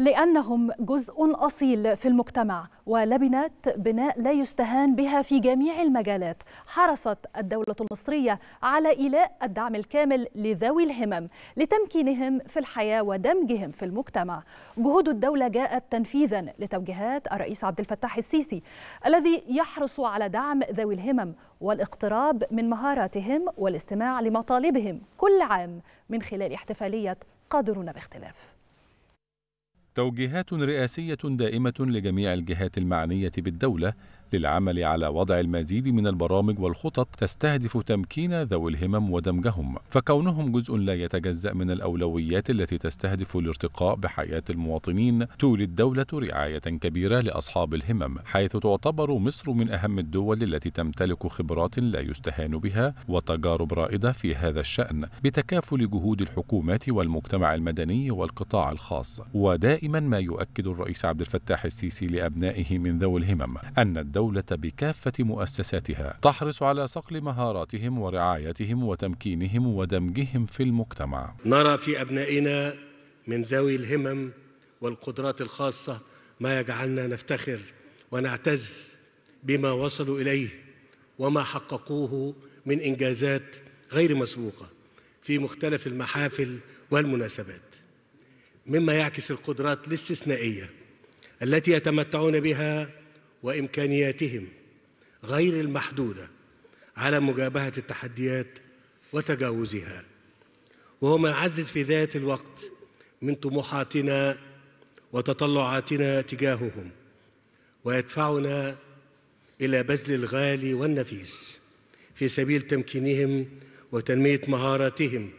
لأنهم جزء أصيل في المجتمع ولبنات بناء لا يستهان بها في جميع المجالات حرصت الدولة المصرية على إيلاء الدعم الكامل لذوي الهمم لتمكينهم في الحياة ودمجهم في المجتمع جهود الدولة جاءت تنفيذا لتوجيهات الرئيس عبد الفتاح السيسي الذي يحرص على دعم ذوي الهمم والاقتراب من مهاراتهم والاستماع لمطالبهم كل عام من خلال احتفالية قادرون باختلاف توجيهات رئاسية دائمة لجميع الجهات المعنية بالدولة للعمل على وضع المزيد من البرامج والخطط تستهدف تمكين ذوي الهمم ودمجهم فكونهم جزء لا يتجزأ من الأولويات التي تستهدف الارتقاء بحياة المواطنين تولي الدولة رعاية كبيرة لأصحاب الهمم حيث تعتبر مصر من أهم الدول التي تمتلك خبرات لا يستهان بها وتجارب رائدة في هذا الشأن بتكافل جهود الحكومات والمجتمع المدني والقطاع الخاص ودائما ما يؤكد الرئيس عبد الفتاح السيسي لأبنائه من ذوي الهمم أن الدولة الدولة بكافة مؤسساتها تحرص على صقل مهاراتهم ورعايتهم وتمكينهم ودمجهم في المجتمع نرى في أبنائنا من ذوي الهمم والقدرات الخاصة ما يجعلنا نفتخر ونعتز بما وصلوا إليه وما حققوه من إنجازات غير مسبوقة في مختلف المحافل والمناسبات مما يعكس القدرات الاستثنائية التي يتمتعون بها وامكانياتهم غير المحدوده على مجابهه التحديات وتجاوزها وهو ما يعزز في ذات الوقت من طموحاتنا وتطلعاتنا تجاههم ويدفعنا الى بذل الغالي والنفيس في سبيل تمكينهم وتنميه مهاراتهم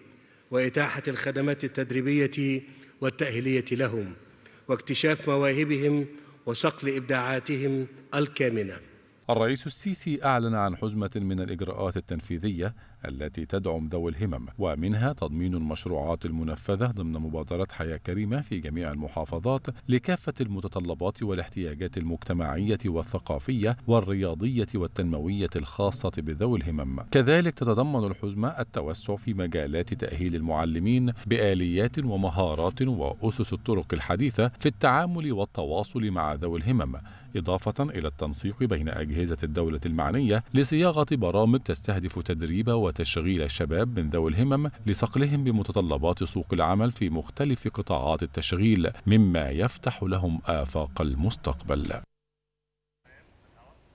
واتاحه الخدمات التدريبيه والتاهيليه لهم واكتشاف مواهبهم وصقل إبداعاتهم الكامنة الرئيس السيسي أعلن عن حزمة من الإجراءات التنفيذية التي تدعم ذوي الهمم ومنها تضمين المشروعات المنفذة ضمن مبادرة حياة كريمة في جميع المحافظات لكافة المتطلبات والاحتياجات المجتمعية والثقافية والرياضية والتنموية الخاصة بذوي الهمم كذلك تتضمن الحزمة التوسع في مجالات تأهيل المعلمين بآليات ومهارات وأسس الطرق الحديثة في التعامل والتواصل مع ذوي الهمم إضافة إلى التنسيق بين أجهزة الدولة المعنية لصياغة برامج تستهدف تدريب وتشغيل الشباب من ذوي الهمم لصقلهم بمتطلبات سوق العمل في مختلف قطاعات التشغيل مما يفتح لهم آفاق المستقبل